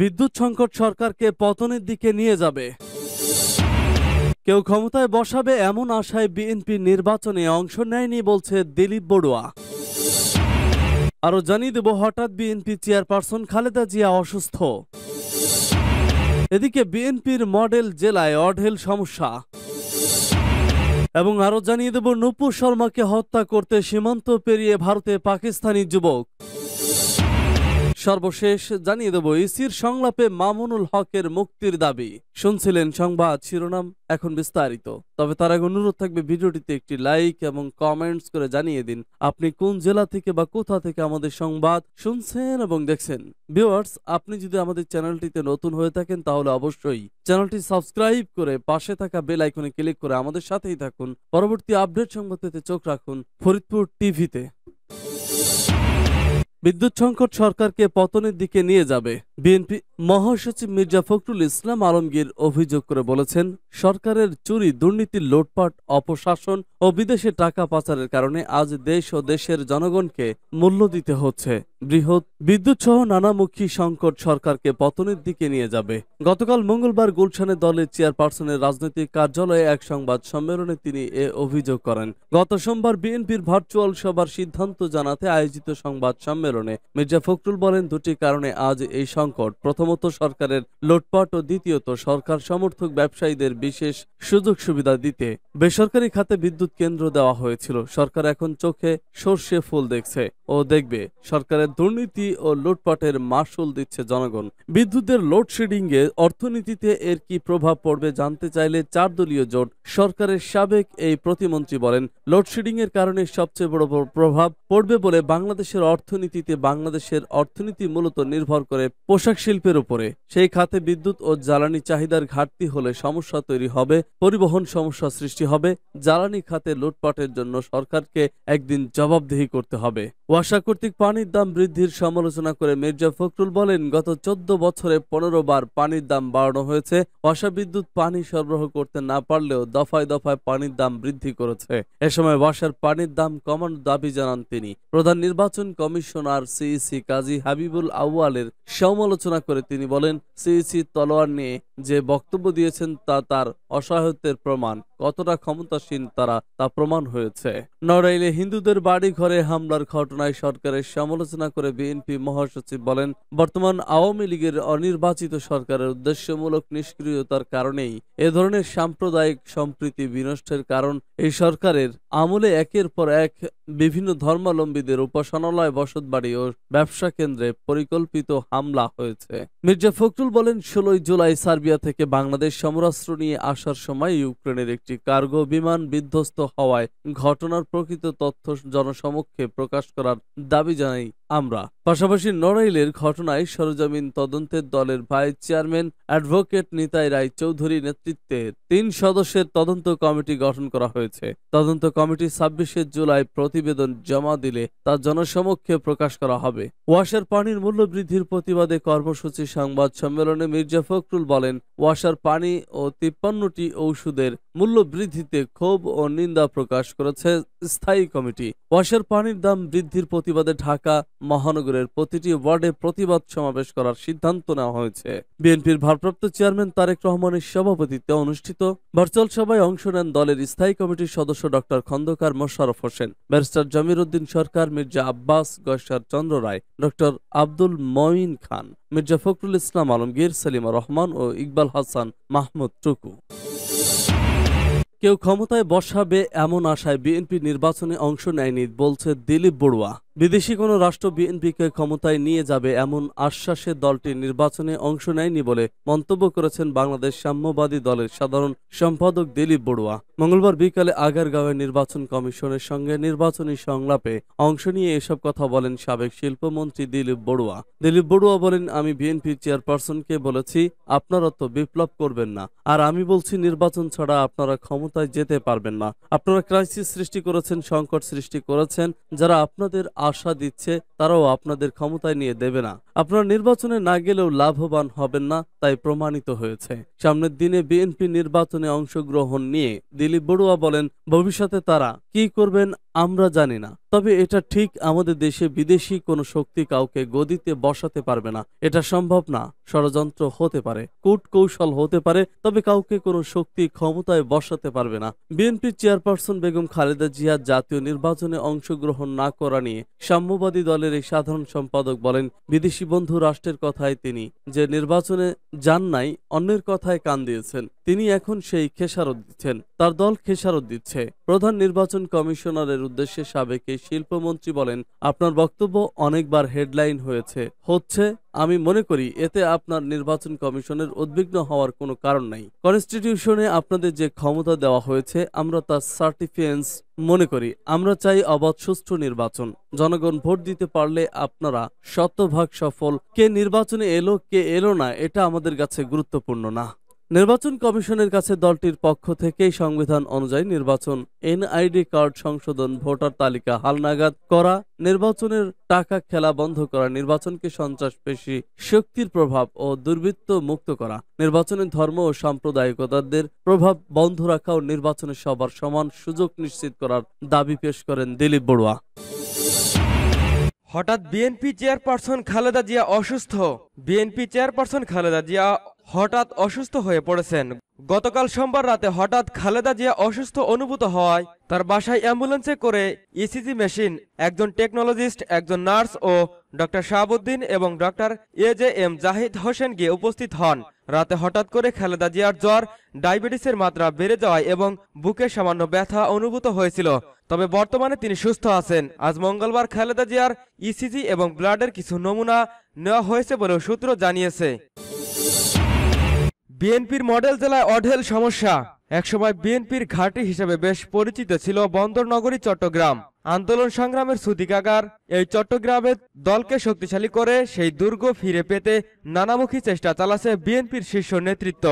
বিদ্যুৎ সংকট সরকারকে পতনের দিকে নিয়ে যাবে কেউ ক্ষমতায় বসাবে এমন আশায় বিএনপি নির্বাচনে অংশ নেয়নি বলছে দিলীপ বড়ুয়া আরও জানিয়ে দেব হঠাৎ বিএনপি চেয়ারপারসন খালেদা জিয়া অসুস্থ এদিকে বিএনপির মডেল জেলায় অঢেল সমস্যা এবং আরও জানিয়ে দেব নুপুর শর্মাকে হত্যা করতে সীমান্ত পেরিয়ে ভারতে পাকিস্তানি যুবক সর্বশেষ জানিয়ে দেব ইসির সংলাপে মামুনুল হকের মুক্তির দাবি শুনছিলেন সংবাদ শিরোনাম এখন বিস্তারিত তবে তার আগে অনুরোধ থাকবে ভিডিওটিতে একটি লাইক এবং কমেন্টস করে জানিয়ে দিন আপনি কোন জেলা থেকে বা কোথা থেকে আমাদের সংবাদ শুনছেন এবং দেখছেন ভিউয়ার্স আপনি যদি আমাদের চ্যানেলটিতে নতুন হয়ে থাকেন তাহলে অবশ্যই চ্যানেলটি সাবস্ক্রাইব করে পাশে থাকা বেল আইকনে ক্লিক করে আমাদের সাথেই থাকুন পরবর্তী আপডেট সংবাদ পেতে চোখ রাখুন ফরিদপুর টিভিতে বিদ্যুৎ সংকট সরকারকে পতনের দিকে নিয়ে যাবে বিএনপি মহাসচিব মির্জা ফখরুল ইসলাম আলমগীর অভিযোগ করে বলেছেন সরকারের চুরি দুর্নীতির লোটপাট অপশাসন ও বিদেশে টাকা পাচারের কারণে আজ দেশ ও দেশের জনগণকে মূল্য দিতে হচ্ছে বৃহৎ বিদ্যুৎ সহ নানামুখী সংকট সরকারকে পতনের দিকে নিয়ে যাবে গতকাল মঙ্গলবার গুলশানে দলের চেয়ারপারসনের রাজনৈতিক কার্যালয়ে এক সংবাদ সম্মেলনে তিনি এ অভিযোগ করেন গত সোমবার বিএনপির ভার্চুয়াল সভার সিদ্ধান্ত জানাতে আয়োজিত সংবাদ সম্মেলনে মির্জা ফখরুল বলেন দুটি কারণে আজ এই সংকট প্রথমত সরকারের লোটপাট ও দ্বিতীয়ত সরকার সমর্থক ব্যবসায়ীদের বিশেষ সুযোগ সুবিধা দিতে বেসরকারি খাতে বিদ্যুৎ কেন্দ্র দেওয়া হয়েছিল সরকার এখন চোখে সর্ষে ফুল দেখছে ও দেখবে সরকারের দুর্নীতি ও লুটপাটের মাসুল দিচ্ছে জনগণ বিদ্যুতের লোডশেডিং এ অর্থনীতিতে এর কি প্রভাব পড়বে জানতে চাইলে চার দলীয় জোট সরকারের সাবেক এই প্রতিমন্ত্রী বলেন লোডশেডিং এর কারণে সবচেয়ে বড় প্রভাব পড়বে বলে বাংলাদেশের অর্থনীতিতে বাংলাদেশের অর্থনীতি মূলত নির্ভর করে পোশাক শিল্পের উপরে সেই খাতে বিদ্যুৎ ও জ্বালানি চাহিদার ঘাটতি হলে সমস্যা তৈরি হবে পরিবহন সমস্যা সৃষ্টি হবে জ্বালানি খাতে লুটপাটের জন্য সরকারকে একদিন জবাবদিহি করতে হবে বর্ষা কর্তৃক পানির দাম বৃদ্ধির সমালোচনা করে মির্জা ফখরুল বলেন গত চোদ্দ বছরে পনেরো বার পানির দাম বাড়ানো হয়েছে বর্ষা বিদ্যুৎ পানি সরবরাহ করতে না পারলেও দফায় দফায় পানির দাম বৃদ্ধি করেছে এ সময় বর্ষার পানির দাম কমানোর দাবি জানান তিনি প্রধান নির্বাচন কমিশনার সিইসি কাজী হাবিবুল আউয়ালের সমালোচনা করে তিনি বলেন সিইসি তলোয়ার নিয়ে যে বক্তব্য দিয়েছেন তা তার অসহায়ত্বের প্রমাণ কতটা ক্ষমতাসীন তারা তা প্রমাণ হয়েছে নড়াইলে হিন্দুদের বাড়ি ঘরে হামলার ঘটনায় হাসিনায় সরকারের সমালোচনা করে বিএনপি মহাসচিব বলেন বর্তমান আওয়ামী লীগের অনির্বাচিত সরকারের উদ্দেশ্যমূলক নিষ্ক্রিয়তার কারণেই এ ধরনের সাম্প্রদায়িক সম্প্রীতি বিনষ্টের কারণ এই সরকারের আমলে একের পর এক বিভিন্ন ধর্মাবলম্বীদের উপাসনালয় বসতবাড়ি ও ব্যবসা কেন্দ্রে পরিকল্পিত হামলা হয়েছে মির্জা ফখরুল বলেন ষোলোই জুলাই সার্বিয়া থেকে বাংলাদেশ সমরাস্ত্র নিয়ে আসার সময় ইউক্রেনের একটি কার্গো বিমান বিধ্বস্ত হওয়ায় ঘটনার প্রকৃত তথ্য জনসমক্ষে প্রকাশ করার दावी जानाई আমরা পাশাপাশি নড়াইলের ঘটনায় সরজমিন তদন্তের দলের vice chairman advocate Nitai Roy Chowdhury নেতৃত্বে তিন সদস্যের তদন্ত কমিটি গঠন করা হয়েছে তদন্ত কমিটি ছাব্বিশে জুলাই প্রতিবেদন জমা দিলে তা জনসমক্ষে প্রকাশ করা হবে ওয়াশার পানির মূল্য বৃদ্ধির প্রতিবাদে কর্মসূচি সংবাদ সম্মেলনে মির্জা ফখরুল বলেন ওয়াশার পানি ও তিপ্পান্নটি ঔষধের মূল্য বৃদ্ধিতে ক্ষোভ ও নিন্দা প্রকাশ করেছে স্থায়ী কমিটি ওয়াশার পানির দাম বৃদ্ধির প্রতিবাদে ঢাকা মহানগরের প্রতিটি ওয়ার্ডে প্রতিবাদ সমাবেশ করার সিদ্ধান্ত নেওয়া হয়েছে বিএনপির ভারপ্রাপ্ত চেয়ারম্যান তারেক রহমানের সভাপতিত্বে অনুষ্ঠিত ভার্চুয়াল সভায় অংশ নেন দলের স্থায়ী কমিটির সদস্য doctor Khandaker Mosharraf Hossain barrister Jamir Uddin Sarkar Mirza Abbas Gayeshwar Chandra Roy doctor Abdul Moyeen Khan Mirza Fakhrul Islam Alamgir Salima Rahman ও ইকবাল হাসান মাহমুদ টুকু কেউ ক্ষমতায় বসাবে এমন আশায় বিএনপি নির্বাচনে অংশ নেয়নি বলছে দিলীপ বড়ুয়া বিদেশি কোনো রাষ্ট্র বিএনপিকে ক্ষমতায় নিয়ে যাবে এমন আশ্বাসে দলটি নির্বাচনে অংশ নেয়নি বলে মন্তব্য করেছেন বাংলাদেশ সাম্যবাদী দলের সাধারণ সম্পাদক দিলীপ বড়ুয়া মঙ্গলবার বিকালে আগারগাঁওয়ে নির্বাচন কমিশনের সঙ্গে নির্বাচনী সংলাপে অংশ নিয়ে এসব কথা বলেন সাবেক শিল্পমন্ত্রী দিলীপ বড়ুয়া দিলীপ বড়ুয়া বলেন আমি বিএনপির চেয়ারপারসনকে বলেছি আপনারা তো বিপ্লব করবেন না আর আমি বলছি নির্বাচন ছাড়া আপনারা ক্ষমতায় যেতে পারবেন না আপনারা ক্রাইসিস সৃষ্টি করেছেন সংকট সৃষ্টি করেছেন যারা আপনাদের আশা দিচ্ছে তারাও আপনাদের ক্ষমতায় নিয়ে দেবে না আপনারা নির্বাচনে না গেলেও লাভবান হবেন না তাই প্রমাণিত হয়েছে সামনের দিনে বিএনপি নির্বাচনে অংশগ্রহণ নিয়ে দিলীপ বড়ুয়া বলেন ভবিষ্যতে তারা কি করবেন আমরা জানি না তবে এটা ঠিক আমাদের দেশে বিদেশি কোনো শক্তি কাউকে গদিতে বসাতে পারবে না এটা সম্ভব না ষড়যন্ত্র হতে পারে কূট কৌশল হতে পারে তবে কাউকে কোনো শক্তি ক্ষমতায় বসাতে পারবে না বিএনপির চেয়ারপারসন বেগম খালেদা জিয়া জাতীয় নির্বাচনে অংশগ্রহণ না করা নিয়ে সাম্যবাদী দলের এই সাধারণ সম্পাদক বলেন বিদেশি বন্ধু রাষ্ট্রের কথায় তিনি যে নির্বাচনে যান নাই অন্যের কথায় কান দিয়েছেন তিনি এখন সেই খেসারত দিচ্ছেন তার দল খেসারত দিচ্ছে প্রধান নির্বাচন কমিশনারের উদ্দেশ্যে সাবেক এই শিল্পমন্ত্রী বলেন আপনার বক্তব্য অনেকবার হেডলাইন হয়েছে হচ্ছে আমি মনে করি এতে আপনার নির্বাচন কমিশনের উদ্বিগ্ন হওয়ার কোনো কারণ নাই কনস্টিটিউশনে আপনাদের যে ক্ষমতা দেওয়া হয়েছে আমরা তার সার্টিফিয়েন্স মনে করি আমরা চাই অবাধ সুষ্ঠু নির্বাচন জনগণ ভোট দিতে পারলে আপনারা শতভাগ সফল কে নির্বাচনে এলো কে এলো না এটা আমাদের কাছে গুরুত্বপূর্ণ না নির্বাচন কমিশনের কাছে দলটির পক্ষ থেকে সংবিধান অনুযায়ী নির্বাচন এনআইডি কার্ড সংশোধন ভোটার তালিকা হালনাগাদ করা নির্বাচনের টাকা খেলা বন্ধ করা নির্বাচনকে সন্ত্রাস পেশি শক্তির প্রভাব ও দুর্বৃত্ত মুক্ত করা নির্বাচনের ধর্ম ও সাম্প্রদায়িকতাদের প্রভাব বন্ধ রাখা ও নির্বাচনে সবার সমান সুযোগ নিশ্চিত করার দাবি পেশ করেন দিলীপ বড়ুয়া হঠাৎ বিএনপি চেয়ারপারসন খালেদা জিয়া অসুস্থ বিএনপি চেয়ারপারসন খালেদা জিয়া হঠাৎ অসুস্থ হয়ে পড়েছেন গতকাল সোমবার রাতে হঠাৎ খালেদা জিয়া অসুস্থ অনুভূত হওয়ায় তার বাসায় অ্যাম্বুলেন্সে করে ইসিজি e মেশিন একজন টেকনোলজিস্ট একজন নার্স ও ডক্টর শাহাবুদ্দিন এবং doctor A J M Zahid Hossain গিয়ে উপস্থিত হন রাতে হঠাৎ করে খালেদা জিয়ার জ্বর ডায়াবেটিসের মাত্রা বেড়ে যাওয়ায় এবং বুকে সামান্য ব্যথা অনুভূত হয়েছিল তবে বর্তমানে তিনি সুস্থ আছেন আজ মঙ্গলবার খালেদা জিয়ার ইসিজি e এবং ব্লাডের কিছু নমুনা নেওয়া হয়েছে বলেও সূত্র জানিয়েছে বিএনপির মডেল জেলায় অঢেল সমস্যা একসময় বিএনপির ঘাঁটি হিসেবে বেশ পরিচিত ছিল বন্দরনগরী চট্টগ্রাম আন্দোলন সংগ্রামের সুতিকাগার এই চট্টগ্রামের দলকে শক্তিশালী করে সেই দুর্গ ফিরে পেতে নানামুখী চেষ্টা চালাছে বিএনপির শীর্ষ নেতৃত্ব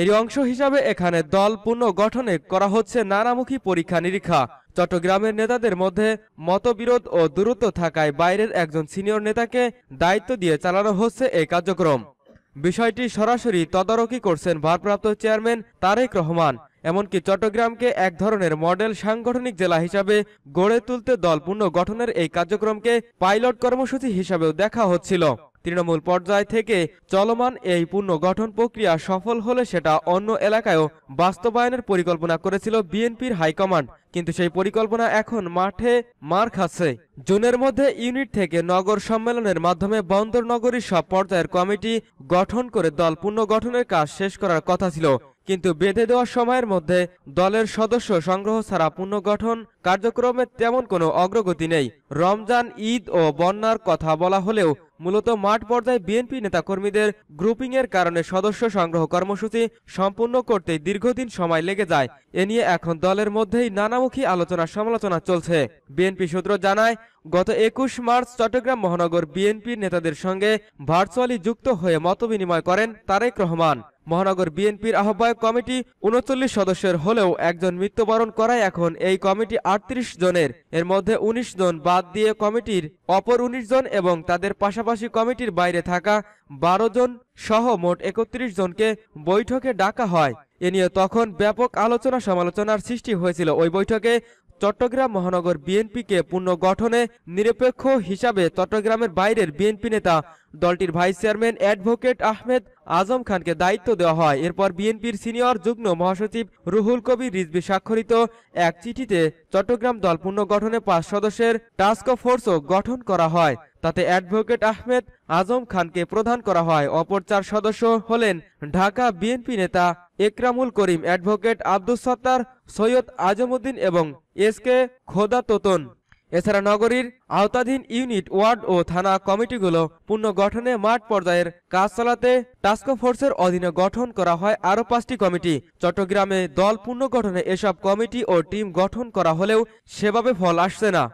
এর অংশ হিসাবে এখানে দল পুনর্গঠনে করা হচ্ছে নানামুখী পরীক্ষা নিরীক্ষা চট্টগ্রামের নেতাদের মধ্যে মতবিরোধ ও দূরত্ব থাকায় বাইরের একজন সিনিয়র নেতাকে দায়িত্ব দিয়ে চালানো হচ্ছে এই কার্যক্রম বিষয়টি সরাসরি তদারকি করছেন ভারপ্রাপ্ত চেয়ারম্যান তারেক রহমান এমনকি চট্টগ্রামকে এক ধরনের মডেল সাংগঠনিক জেলা হিসাবে গড়ে তুলতে দল পুনর্গঠনের এই কার্যক্রমকে পাইলট কর্মসূচি হিসাবেও দেখা হচ্ছিল তৃণমূল পর্যায় থেকে চলমান এই পূর্ণ গঠন প্রক্রিয়া সফল হলে সেটা অন্য এলাকায়ও বাস্তবায়নের পরিকল্পনা করেছিল বিএনপির হাইকমান্ড কিন্তু সেই পরিকল্পনা এখন মাঠে মার খাচ্ছে জুনের মধ্যে ইউনিট থেকে নগর সম্মেলনের মাধ্যমে বন্দর নগরীর সব পর্যায়ের কমিটি গঠন করে দল পূর্ণ গঠনের কাজ শেষ করার কথা ছিল কিন্তু বেঁধে দেওয়ার সময়ের মধ্যে দলের সদস্য সংগ্রহ ছাড়া পূর্ণ গঠন কার্যক্রমে তেমন কোনো অগ্রগতি নেই রমজান ঈদ ও বন্যার কথা বলা হলেও মূলত মাঠ পর্যায়ে বিএনপি নেতাকর্মীদের গ্রুপিং এর কারণে সদস্য সংগ্রহ কর্মসূচি সম্পূর্ণ করতে দীর্ঘদিন সময় লেগে যায় এ নিয়ে এখন দলের মধ্যেই নানামুখী আলোচনা সমালোচনা চলছে বিএনপি সূত্র জানায় গত একুশ মার্চ চট্টগ্রাম মহানগর বিএনপির নেতাদের সঙ্গে ভার্চুয়ালি যুক্ত হয়ে মত বিনিময় করেন তারেক রহমান মহানগর বিএনপির আহ্বায়ক কমিটি উনচল্লিশ সদস্যের হলেও একজন মৃত্যুবরণ করায় এখন এই কমিটি আটত্রিশ জনের এর মধ্যে ১৯ জন বাদ দিয়ে কমিটির অপর ১৯ জন এবং তাদের পাশাপাশি কমিটির বাইরে থাকা বারো জন সহ মোট একত্রিশ জনকে বৈঠকে ডাকা হয় এ নিয়ে তখন ব্যাপক আলোচনা সমালোচনার সৃষ্টি হয়েছিল ওই বৈঠকে চট্টগ্রাম মহানগর বিএনপিকে পূর্ণ গঠনে নিরপেক্ষ হিসাবে চট্টগ্রামের বাইরের বিএনপি নেতা দলটির vice chairman advocate Ahmed Azam খানকে দায়িত্ব দেওয়া হয় এরপর বিএনপির সিনিয়র যুগ্ম মহাসচিব রুহুল কবির রিজবি স্বাক্ষরিত এক চিঠিতে চট্টগ্রাম দল পুনর্গঠনে পাঁচ সদস্যের টাস্ক ফোর্সও গঠন করা হয় তাতে অ্যাডভোকেট আহমেদ আজম খানকে প্রধান করা হয় অপর চার সদস্য হলেন ঢাকা বিএনপি নেতা একরামুল করিম অ্যাডভোকেট আব্দুল সত্তার সৈয়দ আজমউদ্দিন এবং এস কে খোদা তোতন এছাড়া নগরীর আওতাধীন ইউনিট ওয়ার্ড ও থানা কমিটিগুলো পূর্ণ গঠনে মাঠ পর্যায়ের কাজ চালাতে টাস্কফোর্সের অধীনে গঠন করা হয় আরও পাঁচটি কমিটি চট্টগ্রামে দল পূর্ণ গঠনে এসব কমিটি ও টিম গঠন করা হলেও সেভাবে ফল আসছে না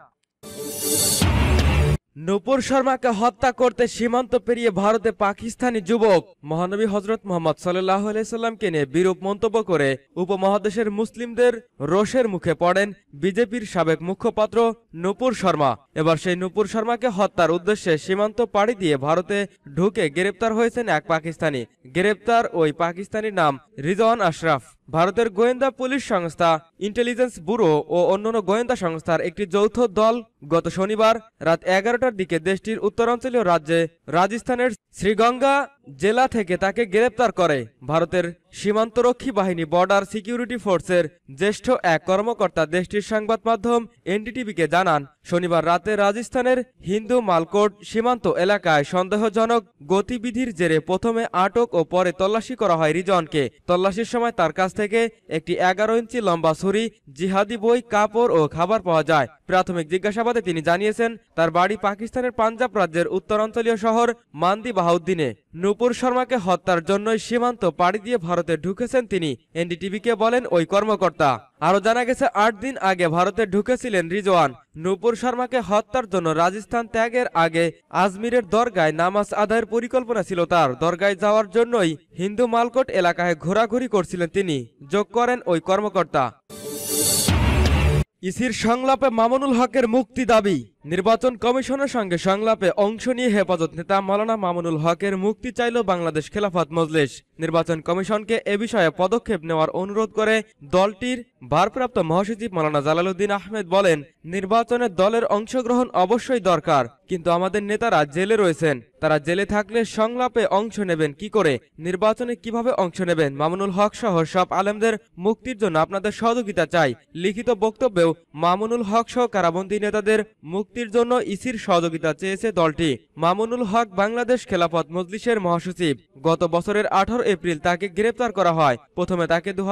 নূপুর শর্মাকে হত্যা করতে সীমান্ত পেরিয়ে ভারতে পাকিস্তানি যুবক মহানবী হজরত মোহাম্মদ সাল্লাহ আলাইসাল্লামকে নিয়ে বিরূপ মন্তব্য করে উপমহাদেশের মুসলিমদের রোষের মুখে পড়েন বিজেপির সাবেক মুখপাত্র নূপুর শর্মা এবার সেই নূপুর শর্মাকে হত্যার উদ্দেশ্যে সীমান্ত পাড়ি দিয়ে ভারতে ঢুকে গ্রেপ্তার হয়েছেন এক পাকিস্তানি গ্রেপ্তার ওই পাকিস্তানির নাম রিজওয়ান আশরাফ ভারতের গোয়েন্দা পুলিশ সংস্থা ইন্টেলিজেন্স ব্যুরো ও অন্যান্য গোয়েন্দা সংস্থার একটি যৌথ দল গত শনিবার রাত এগারোটার দিকে দেশটির উত্তরাঞ্চলীয় রাজ্যে রাজস্থানের শ্রীগঙ্গা জেলা থেকে তাকে গ্রেপ্তার করে ভারতের সীমান্তরক্ষী বাহিনী বর্ডার সিকিউরিটি ফোর্সের জ্যেষ্ঠ এক কর্মকর্তা দেশটির সংবাদ মাধ্যম এনডিটিভিকে জানান শনিবার রাতে রাজস্থানের হিন্দু মালকোট সীমান্ত এলাকায় সন্দেহজনক গতিবিধির জেরে প্রথমে আটক ও পরে তল্লাশি করা হয় রিজনকে তল্লাশির সময় তার কাছ থেকে একটি এগারো ইঞ্চি লম্বা ছুরি জিহাদি বই কাপড় ও খাবার পাওয়া যায় প্রাথমিক জিজ্ঞাসাবাদে তিনি জানিয়েছেন তার বাড়ি পাকিস্তানের পাঞ্জাব রাজ্যের উত্তরাঞ্চলীয় শহর মান্দি বাহাউদ্দিনে নূপুর শর্মাকে হত্যার জন্যই সীমান্ত পাড়ি দিয়ে ভারতে ঢুকেছেন তিনি এনডিটিভিকে বলেন ওই কর্মকর্তা আরও জানা গেছে আট দিন আগে ভারতে ঢুকেছিলেন রিজওয়ান নূপুর শর্মাকে হত্যার জন্য রাজস্থান ত্যাগের আগে আজমিরের দরগায় নামাজ আদায়ের পরিকল্পনা ছিল তার দরগায় যাওয়ার জন্যই হিন্দু মালকোট এলাকায় ঘোরাঘুরি করছিলেন তিনি যোগ করেন ওই কর্মকর্তা ইসির সংলাপে মামুনুল হকের মুক্তি দাবি নির্বাচন কমিশনের সঙ্গে সংলাপে অংশ নিয়ে হেফাজত নেতা মালানা মামুনুল হকের মুক্তি চাইল বাংলাদেশ খেলাফত মজলিস নির্বাচন কমিশনকে এ বিষয়ে পদক্ষেপ নেওয়ার অনুরোধ করে দলটির ভারপ্রাপ্ত মহাসচিব মালানা জালালুদ্দিন আহমেদ বলেন নির্বাচনে দলের অংশগ্রহণ অবশ্যই দরকার কিন্তু আমাদের নেতারা জেলে রয়েছেন তারা জেলে থাকলে সংলাপে অংশ নেবেন কি করে নির্বাচনে কিভাবে অংশ নেবেন মামুনুল হক সহ সব আলেমদের মুক্তির জন্য আপনাদের সহযোগিতা চাই লিখিত বক্তব্যেও মামুনুল হক সহ কারাবন্দী নেতাদের মুক্তি মুক্তির জন্য ইসির সহযোগিতা চেয়েছে দলটি মামুনুল হক বাংলাদেশ খেলাফত মজলিসের মহাসচিব গত বছরের আঠারো এপ্রিল তাকে গ্রেপ্তার করা হয় প্রথমে তাকে দু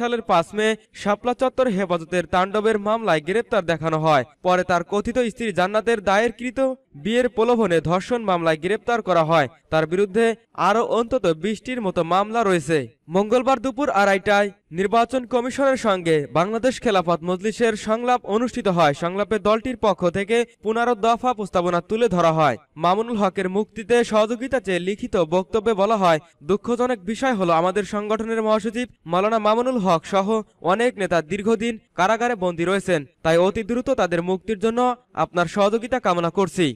সালের পাঁচ মে শাপলা চত্বর হেফাজতের তাণ্ডবের মামলায় গ্রেপ্তার দেখানো হয় পরে তার কথিত স্ত্রী জান্নাতের দায়েরকৃত বিয়ের প্রলোভনে ধর্ষণ মামলায় গ্রেপ্তার করা হয় তার বিরুদ্ধে আরও অন্তত বিশটির মতো মামলা রয়েছে মঙ্গলবার দুপুর আড়াইটায় নির্বাচন কমিশনের সঙ্গে বাংলাদেশ খেলাফত মজলিসের সংলাপ অনুষ্ঠিত হয় সংলাপে দলটির পক্ষ থেকে পুনরো দফা প্রস্তাবনা তুলে ধরা হয় মামুনুল হকের মুক্তিতে সহযোগিতা চেয়ে লিখিত বক্তব্যে বলা হয় দুঃখজনক বিষয় হলো আমাদের সংগঠনের মহাসচিব মালানা মামুনুল হক সহ অনেক নেতা দীর্ঘদিন কারাগারে বন্দী রয়েছেন তাই অতি দ্রুত তাদের মুক্তির জন্য আপনার সহযোগিতা কামনা করছি